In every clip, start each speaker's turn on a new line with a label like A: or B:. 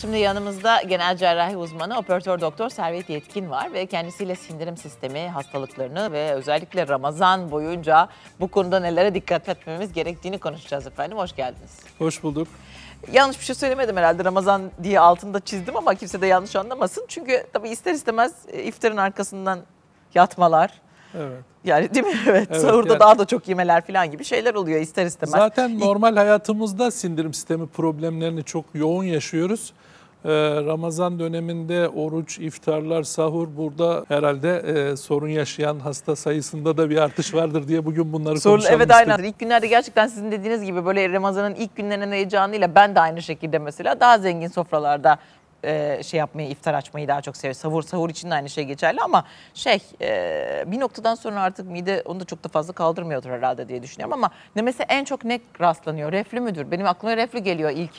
A: Şimdi yanımızda genel cerrahi uzmanı operatör doktor Servet Yetkin var ve kendisiyle sindirim sistemi hastalıklarını ve özellikle Ramazan boyunca bu konuda nelere dikkat etmemiz gerektiğini konuşacağız efendim. Hoş geldiniz. Hoş bulduk. Yanlış bir şey söylemedim herhalde Ramazan diye altında çizdim ama kimse de yanlış anlamasın. Çünkü tabii ister istemez e, iftarın arkasından yatmalar, Evet. Yani değil mi? Evet. evet sahurda yani. daha da çok yemeler falan gibi şeyler oluyor ister istemez. Zaten
B: normal hayatımızda sindirim sistemi problemlerini çok yoğun yaşıyoruz. Ee, Ramazan döneminde oruç, iftarlar, sahur burada herhalde e, sorun yaşayan hasta sayısında da bir artış vardır diye bugün bunları sorun, konuşalım Evet istedim. aynen.
A: İlk günlerde gerçekten sizin dediğiniz gibi böyle Ramazan'ın ilk günlerinin heyecanıyla ben de aynı şekilde mesela daha zengin sofralarda e, şey yapmayı, iftar açmayı daha çok seviyor. Sahur, sahur için de aynı şey geçerli ama şey e, bir noktadan sonra artık mide onu da çok da fazla kaldırmıyordur herhalde diye düşünüyorum ama ne mesela en çok ne rastlanıyor? Reflü müdür? Benim aklıma reflü geliyor ilk.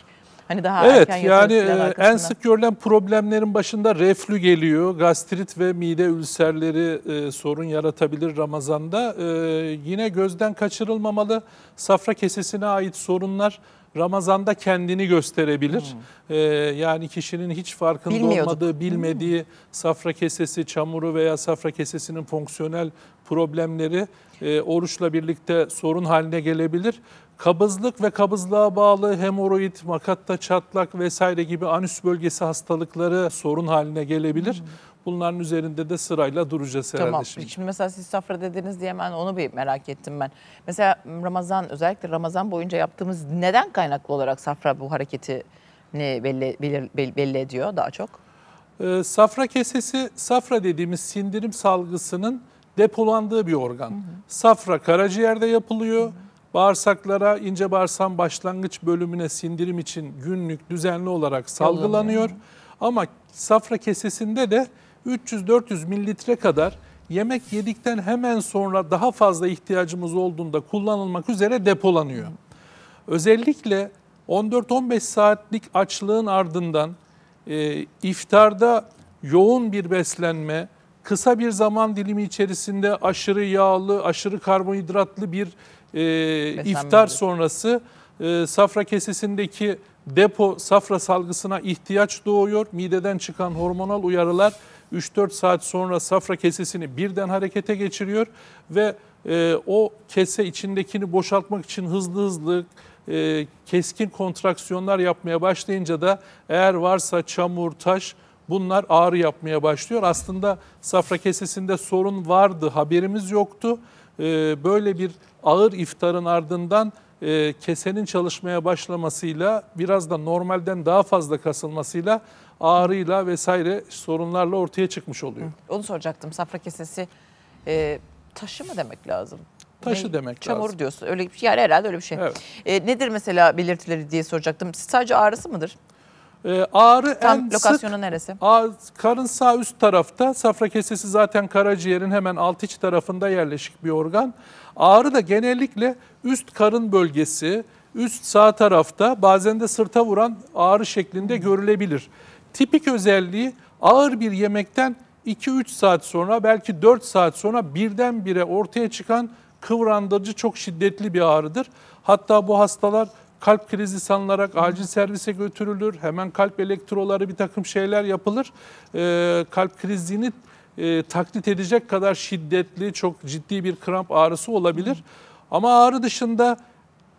A: Hani daha evet, erken yani e, en
B: sık görülen problemlerin başında reflü geliyor. Gastrit ve mide ülserleri e, sorun yaratabilir Ramazan'da. E, yine gözden kaçırılmamalı safra kesesine ait sorunlar Ramazan'da kendini gösterebilir. Hmm. Ee, yani kişinin hiç farkında olmadığı, bilmediği hmm. safra kesesi, çamuru veya safra kesesinin fonksiyonel problemleri e, oruçla birlikte sorun haline gelebilir. Kabızlık ve kabızlığa bağlı hemoroid, makatta çatlak vesaire gibi anüs bölgesi hastalıkları sorun haline gelebilir. Hmm. Bunların üzerinde de sırayla duracağız herhalde tamam. şimdi.
A: Şimdi mesela siz safra dediniz diye hemen onu bir merak ettim ben. Mesela Ramazan özellikle Ramazan boyunca yaptığımız neden kaynaklı olarak safra bu hareketi ne belli, belli, belli ediyor daha çok?
B: Ee, safra kesesi safra dediğimiz sindirim salgısının depolandığı bir organ. Hı hı. Safra karaciğerde yapılıyor. Hı hı. Bağırsaklara ince bağırsağın başlangıç bölümüne sindirim için günlük düzenli olarak salgılanıyor. Hı hı. Ama safra kesesinde de 300-400 mililitre kadar yemek yedikten hemen sonra daha fazla ihtiyacımız olduğunda kullanılmak üzere depolanıyor. Özellikle 14-15 saatlik açlığın ardından e, iftarda yoğun bir beslenme, kısa bir zaman dilimi içerisinde aşırı yağlı, aşırı karbonhidratlı bir e, iftar sonrası e, safra kesesindeki depo safra salgısına ihtiyaç doğuyor. Mideden çıkan hormonal uyarılar 3-4 saat sonra safra kesesini birden harekete geçiriyor ve e, o kese içindekini boşaltmak için hızlı hızlı e, keskin kontraksiyonlar yapmaya başlayınca da eğer varsa çamur, taş bunlar ağrı yapmaya başlıyor. Aslında safra kesesinde sorun vardı, haberimiz yoktu. E, böyle bir ağır iftarın ardından e, kesenin çalışmaya başlamasıyla biraz da normalden daha fazla kasılmasıyla ağrıyla vesaire sorunlarla ortaya çıkmış oluyor.
A: Hı. Onu soracaktım. Safra kesesi e, taşı mı demek lazım? Taşı ne? demek Çamur lazım. diyorsun. Öyle bir şey. Yani herhalde öyle bir şey. Evet. E, nedir mesela belirtileri diye soracaktım. Sadece ağrısı mıdır? E,
B: ağrı Tam en lokasyonu sık, neresi? Ağrı, karın sağ üst tarafta. Safra kesesi zaten karaciğerin hemen alt iç tarafında yerleşik bir organ. Ağrı da genellikle üst karın bölgesi, üst sağ tarafta bazen de sırta vuran ağrı şeklinde görülebilir tipik özelliği ağır bir yemekten 2-3 saat sonra belki 4 saat sonra birdenbire ortaya çıkan kıvrandırıcı çok şiddetli bir ağrıdır. Hatta bu hastalar kalp krizi sanılarak acil servise götürülür. Hemen kalp elektroları bir takım şeyler yapılır. Ee, kalp krizini e, taklit edecek kadar şiddetli, çok ciddi bir kramp ağrısı olabilir. Ama ağrı dışında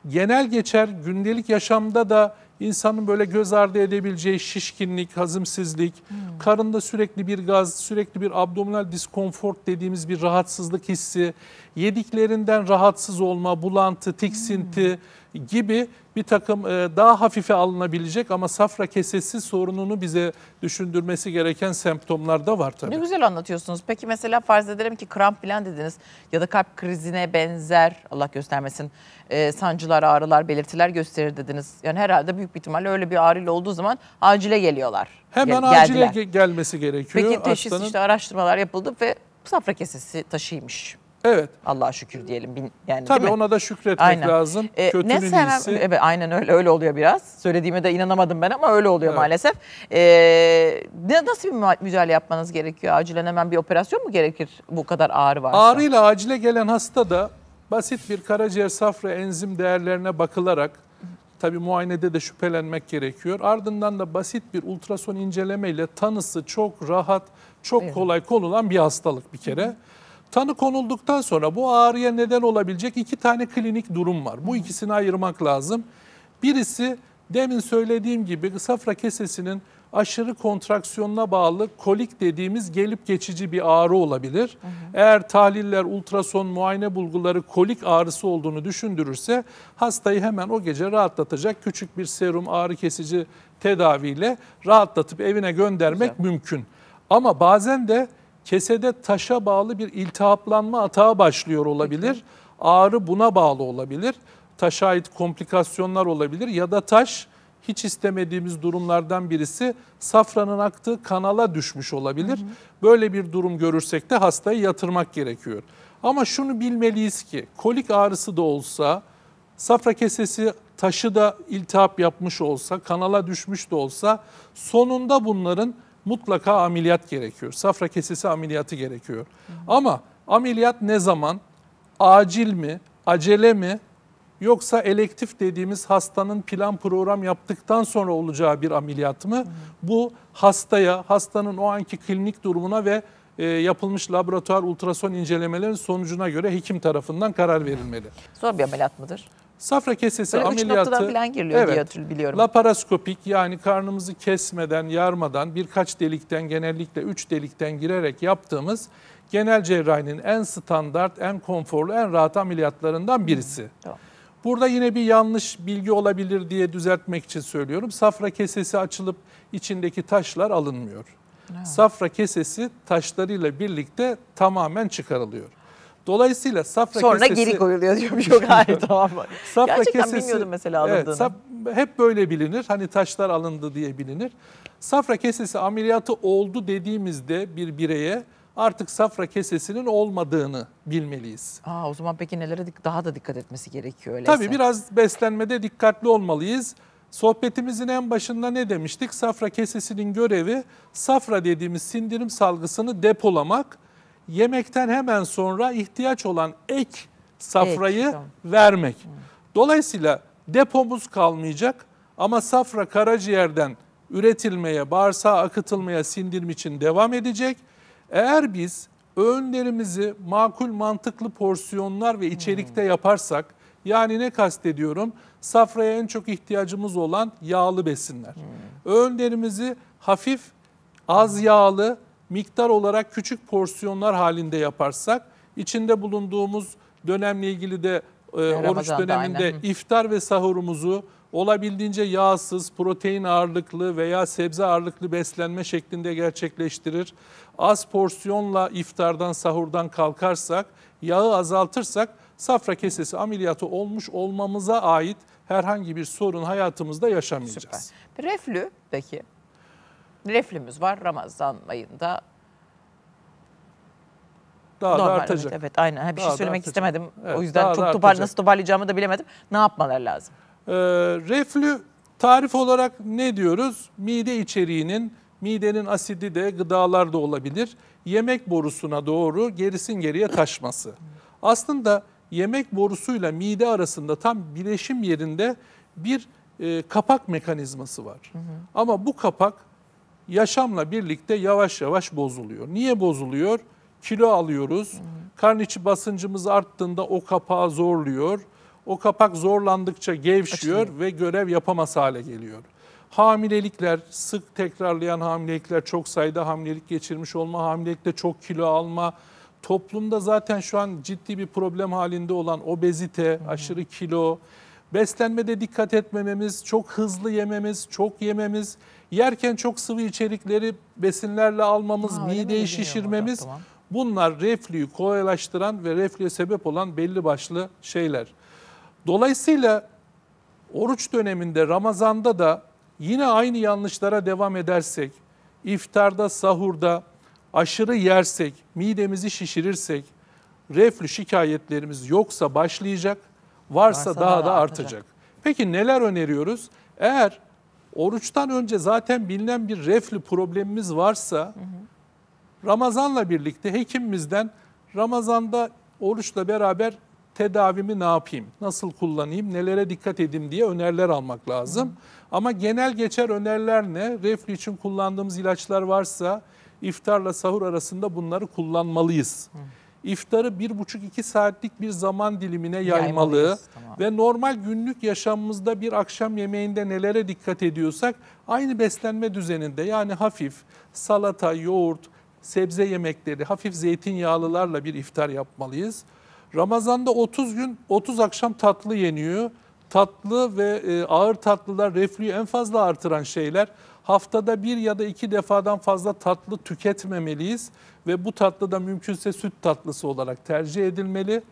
B: genel geçer gündelik yaşamda da insanın böyle göz ardı edebileceği şişkinlik, hazımsızlık, hmm. karında sürekli bir gaz, sürekli bir abdominal diskomfort dediğimiz bir rahatsızlık hissi, yediklerinden rahatsız olma, bulantı, tiksinti, hmm gibi bir takım e, daha hafife alınabilecek ama safra kesesi sorununu bize düşündürmesi gereken semptomlar da var tabii. Ne
A: güzel anlatıyorsunuz. Peki mesela farz edelim ki kramp falan dediniz ya da kalp krizine benzer Allah göstermesin e, sancılar, ağrılar, belirtiler gösterir dediniz. Yani herhalde büyük bir ihtimalle öyle bir ağrıyla olduğu zaman acile geliyorlar. Hemen Gel, acile
B: gelmesi gerekiyor. Peki teşhis Hastanın... işte
A: araştırmalar yapıldı ve safra kesesi taşıymış. Evet. Allah'a şükür diyelim. yani Tabii ona da şükretmek aynen. lazım. E, Kötünün ne sevmem, iyisi. Evet, aynen öyle öyle oluyor biraz. Söylediğime de inanamadım ben ama öyle oluyor evet. maalesef. E, nasıl bir müdahale yapmanız gerekiyor? Acilen hemen bir operasyon mu gerekir bu kadar ağrı varsa?
B: Ağrıyla acile gelen hasta da basit bir karaciğer safra enzim değerlerine bakılarak tabi muayenede de şüphelenmek gerekiyor. Ardından da basit bir ultrason incelemeyle tanısı çok rahat, çok kolay konulan bir hastalık bir kere. Hı hı. Tanı konulduktan sonra bu ağrıya neden olabilecek iki tane klinik durum var. Bu ikisini ayırmak lazım. Birisi demin söylediğim gibi safra kesesinin aşırı kontraksiyonuna bağlı kolik dediğimiz gelip geçici bir ağrı olabilir. Hı hı. Eğer tahliller, ultrason, muayene bulguları kolik ağrısı olduğunu düşündürürse hastayı hemen o gece rahatlatacak küçük bir serum ağrı kesici tedaviyle rahatlatıp evine göndermek Güzel. mümkün. Ama bazen de kesede taşa bağlı bir iltihaplanma atağı başlıyor olabilir. Peki. Ağrı buna bağlı olabilir. Taşa ait komplikasyonlar olabilir ya da taş hiç istemediğimiz durumlardan birisi safranın aktığı kanala düşmüş olabilir. Hı hı. Böyle bir durum görürsek de hastayı yatırmak gerekiyor. Ama şunu bilmeliyiz ki kolik ağrısı da olsa, safra kesesi taşı da iltihap yapmış olsa, kanala düşmüş de olsa sonunda bunların mutlaka ameliyat gerekiyor. Safra kesesi ameliyatı gerekiyor. Hı. Ama ameliyat ne zaman? Acil mi? Acele mi? Yoksa elektif dediğimiz hastanın plan program yaptıktan sonra olacağı bir ameliyat mı? Hı. Bu hastaya, hastanın o anki klinik durumuna ve e, yapılmış laboratuvar ultrason incelemelerin sonucuna göre hekim tarafından karar verilmeli.
A: Zor bir ameliyat mıdır?
B: Safra kesesi Böyle ameliyatı falan giriliyor evet, diye biliyorum. Laparoskopik yani karnımızı kesmeden, yarmadan birkaç delikten genellikle 3 delikten girerek yaptığımız genel cerrahinin en standart, en konforlu, en rahat ameliyatlarından birisi. Hmm, tamam. Burada yine bir yanlış bilgi olabilir diye düzeltmek için söylüyorum. Safra kesesi açılıp içindeki taşlar alınmıyor. Evet. Safra kesesi taşlarıyla birlikte tamamen çıkarılıyor. Dolayısıyla safra Sonra kesesi... Sonra geri koyuluyor diyormuş yok hayır tamam. safra Gerçekten kesesi, bilmiyordum mesela alındığını. Evet, saf, hep böyle bilinir hani taşlar alındı diye bilinir. Safra kesesi ameliyatı oldu dediğimizde bir bireye artık safra kesesinin olmadığını bilmeliyiz.
A: Aa, o zaman peki nelere daha da dikkat etmesi gerekiyor öyleyse? Tabii
B: biraz beslenmede dikkatli olmalıyız. Sohbetimizin en başında ne demiştik? Safra kesesinin görevi safra dediğimiz sindirim salgısını depolamak yemekten hemen sonra ihtiyaç olan ek safrayı ek, vermek. Dolayısıyla depomuz kalmayacak ama safra karaciğerden üretilmeye, bağırsağa akıtılmaya sindirim için devam edecek. Eğer biz öğünlerimizi makul mantıklı porsiyonlar ve içerikte yaparsak, yani ne kastediyorum? Safraya en çok ihtiyacımız olan yağlı besinler. Öğünlerimizi hafif, az yağlı, miktar olarak küçük porsiyonlar halinde yaparsak içinde bulunduğumuz dönemle ilgili de e, oruç döneminde aynen. iftar ve sahurumuzu olabildiğince yağsız, protein ağırlıklı veya sebze ağırlıklı beslenme şeklinde gerçekleştirir. Az porsiyonla iftardan, sahurdan kalkarsak, yağı azaltırsak safra kesesi ameliyatı olmuş olmamıza ait herhangi bir sorun hayatımızda yaşamayacağız. Süper. Reflü peki?
A: reflümüz var Ramazan ayında.
B: Daha Normal, da artacak. Evet, evet aynen. Ha, bir şey daha şey söylemek istemedim. Evet, o yüzden çok topar, nasıl
A: toparlayacağımı da bilemedim. Ne yapmaları lazım?
B: Ee, reflü tarif olarak ne diyoruz? Mide içeriğinin, midenin asidi de gıdalar da olabilir. Yemek borusuna doğru gerisin geriye taşması. Aslında yemek borusuyla mide arasında tam bileşim yerinde bir e, kapak mekanizması var. Hı hı. Ama bu kapak yaşamla birlikte yavaş yavaş bozuluyor. Niye bozuluyor? Kilo alıyoruz. Karın içi basıncımız arttığında o kapağı zorluyor. O kapak zorlandıkça gevşiyor Açılıyor. ve görev yapamaz hale geliyor. Hamilelikler, sık tekrarlayan hamilelikler, çok sayıda hamilelik geçirmiş olma, hamilelikte çok kilo alma, toplumda zaten şu an ciddi bir problem halinde olan obezite, aşırı kilo, beslenmede dikkat etmememiz, çok hızlı yememiz, çok yememiz, yerken çok sıvı içerikleri besinlerle almamız, ha, mideyi şişirmemiz tamam. bunlar reflüyü kolaylaştıran ve reflüye sebep olan belli başlı şeyler. Dolayısıyla oruç döneminde Ramazan'da da yine aynı yanlışlara devam edersek, iftarda, sahurda aşırı yersek, midemizi şişirirsek, reflü şikayetlerimiz yoksa başlayacak varsa, varsa daha, daha da artacak. artacak. Peki neler öneriyoruz? Eğer oruçtan önce zaten bilinen bir reflü problemimiz varsa hı hı. Ramazanla birlikte hekimimizden Ramazan'da oruçla beraber tedavimi ne yapayım, nasıl kullanayım, nelere dikkat edeyim diye öneriler almak lazım. Hı. Ama genel geçer öneriler ne? Reflü için kullandığımız ilaçlar varsa iftarla sahur arasında bunları kullanmalıyız. Hı iftarı bir buçuk iki saatlik bir zaman dilimine yaymalı Yaymalıyız, tamam. ve normal günlük yaşamımızda bir akşam yemeğinde nelere dikkat ediyorsak aynı beslenme düzeninde yani hafif salata, yoğurt, sebze yemekleri, hafif zeytinyağlılarla bir iftar yapmalıyız. Ramazan'da 30 gün 30 akşam tatlı yeniyor. Tatlı ve e, ağır tatlılar reflüyü en fazla artıran şeyler. Haftada bir ya da iki defadan fazla tatlı tüketmemeliyiz ve bu tatlı da mümkünse süt tatlısı olarak tercih edilmeli.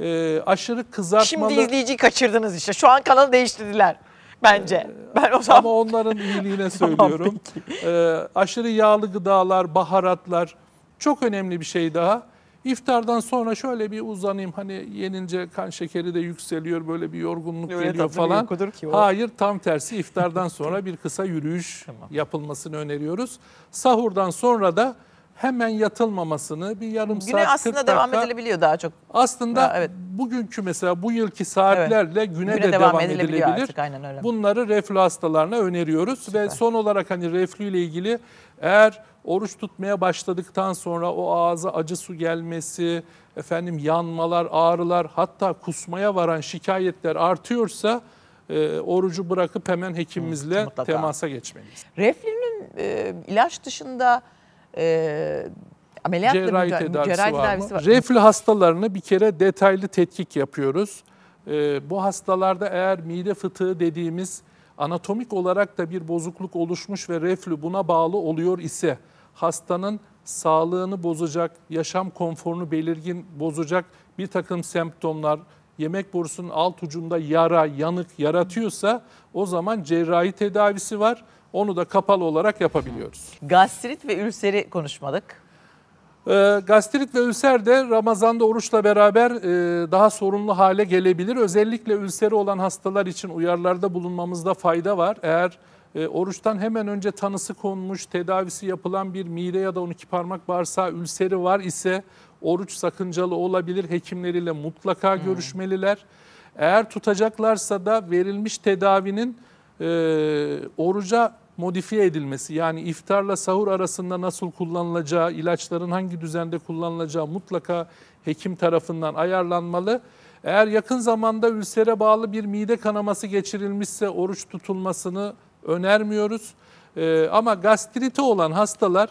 B: E, aşırı kızartmalı... Şimdi izleyiciyi kaçırdınız işte. Şu an kanalı değiştirdiler bence. Ee, ben o zaman... Ama onların iyiliğine söylüyorum. tamam, e, ee, aşırı yağlı gıdalar, baharatlar çok önemli bir şey daha İftardan sonra şöyle bir uzanayım hani yenince kan şekeri de yükseliyor böyle bir yorgunluk Öyle geliyor falan. Ki o. Hayır tam tersi iftardan sonra bir kısa yürüyüş tamam. yapılmasını öneriyoruz. Sahurdan sonra da hemen yatılmamasını bir yarım Güne saat aslında devam dakika, edilebiliyor daha çok. Aslında ya, evet. bugünkü mesela bu yılki saatlerle evet. güne, güne de devam, devam edilebilir. Artık, aynen öyle. Bunları reflü hastalarına öneriyoruz Süper. ve son olarak hani reflü ile ilgili eğer oruç tutmaya başladıktan sonra o ağza acı su gelmesi, efendim yanmalar, ağrılar hatta kusmaya varan şikayetler artıyorsa e, orucu bırakıp hemen hekimimizle Hı, temasa geçmeliyiz.
A: Reflünün e, ilaç dışında e, ameliyatla cerrahi müca- tedavisi, cerrahi var, tedavisi var. var. Reflü
B: hastalarını bir kere detaylı tetkik yapıyoruz. E, bu hastalarda eğer mide fıtığı dediğimiz anatomik olarak da bir bozukluk oluşmuş ve reflü buna bağlı oluyor ise hastanın sağlığını bozacak, yaşam konforunu belirgin bozacak bir takım semptomlar, yemek borusunun alt ucunda yara, yanık yaratıyorsa o zaman cerrahi tedavisi var. Onu da kapalı olarak yapabiliyoruz. Gastrit ve ülseri konuşmadık. E, gastrit ve ülser de Ramazan'da oruçla beraber e, daha sorunlu hale gelebilir. Özellikle ülseri olan hastalar için uyarlarda bulunmamızda fayda var. Eğer e, oruçtan hemen önce tanısı konmuş, tedavisi yapılan bir mide ya da 12 parmak bağırsağı ülseri var ise oruç sakıncalı olabilir. Hekimleriyle mutlaka hmm. görüşmeliler. Eğer tutacaklarsa da verilmiş tedavinin e, oruca modifiye edilmesi yani iftarla sahur arasında nasıl kullanılacağı, ilaçların hangi düzende kullanılacağı mutlaka hekim tarafından ayarlanmalı. Eğer yakın zamanda ülsere bağlı bir mide kanaması geçirilmişse oruç tutulmasını önermiyoruz. Ee, ama gastrite olan hastalar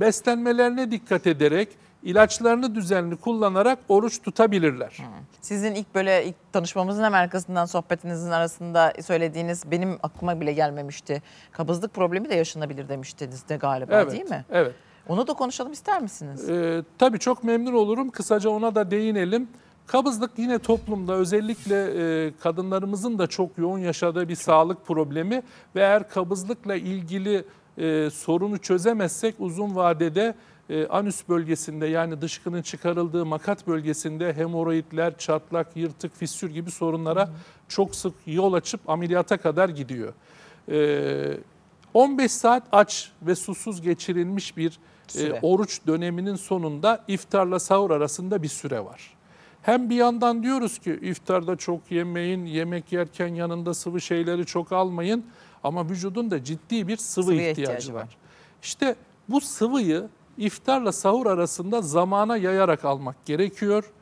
B: beslenmelerine dikkat ederek ilaçlarını düzenli kullanarak oruç tutabilirler.
A: Sizin ilk böyle ilk tanışmamızın hemen arkasından sohbetinizin arasında söylediğiniz benim aklıma bile gelmemişti. Kabızlık problemi de yaşanabilir demiştiniz de galiba evet, değil mi? Evet. Onu da konuşalım ister misiniz?
B: Ee, tabii çok memnun olurum. Kısaca ona da değinelim. Kabızlık yine toplumda özellikle e, kadınlarımızın da çok yoğun yaşadığı bir sağlık problemi ve eğer kabızlıkla ilgili e, sorunu çözemezsek uzun vadede ee, anüs bölgesinde yani dışkının çıkarıldığı makat bölgesinde hemoroidler, çatlak, yırtık, fissür gibi sorunlara hmm. çok sık yol açıp ameliyata kadar gidiyor. E, ee, 15 saat aç ve susuz geçirilmiş bir e, oruç döneminin sonunda iftarla sahur arasında bir süre var. Hem bir yandan diyoruz ki iftarda çok yemeyin, yemek yerken yanında sıvı şeyleri çok almayın ama vücudun da ciddi bir sıvı Sıvıya ihtiyacı, ihtiyacı var. var. İşte bu sıvıyı iftarla sahur arasında zamana yayarak almak gerekiyor.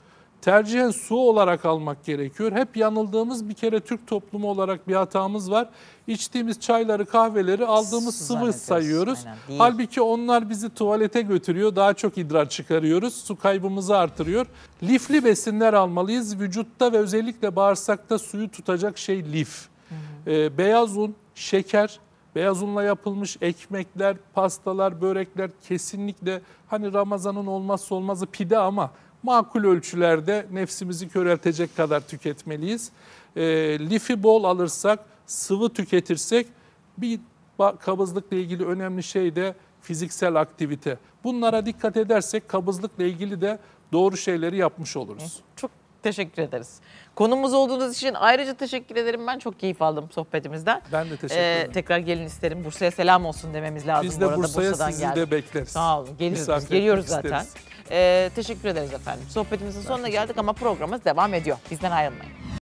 B: Tercihen su olarak almak gerekiyor. Hep yanıldığımız bir kere Türk toplumu olarak bir hatamız var. İçtiğimiz çayları, kahveleri aldığımız Su sıvı sayıyoruz. Aynen, Halbuki onlar bizi tuvalete götürüyor. Daha çok idrar çıkarıyoruz. Su kaybımızı artırıyor. Lifli besinler almalıyız. Vücutta ve özellikle bağırsakta suyu tutacak şey lif. Ee, beyaz un, şeker, Beyaz unla yapılmış ekmekler, pastalar, börekler kesinlikle hani Ramazan'ın olmazsa olmazı pide ama makul ölçülerde nefsimizi köreltecek kadar tüketmeliyiz. E, lifi bol alırsak, sıvı tüketirsek bir kabızlıkla ilgili önemli şey de fiziksel aktivite. Bunlara dikkat edersek kabızlıkla ilgili de doğru şeyleri yapmış oluruz. Çok teşekkür ederiz. Konumuz olduğunuz
A: için ayrıca teşekkür ederim. Ben çok keyif aldım sohbetimizden. Ben de teşekkür ee, ederim. tekrar gelin isterim. Bursa'ya selam olsun dememiz lazım. Biz de bu arada Bursa'ya Bursa'dan sizi geldik. de bekleriz. Sağ olun. Geliriz Geliyoruz isteriz. zaten. Ee, teşekkür ederiz efendim. Sohbetimizin sonuna geldik ama programımız devam ediyor. Bizden ayrılmayın.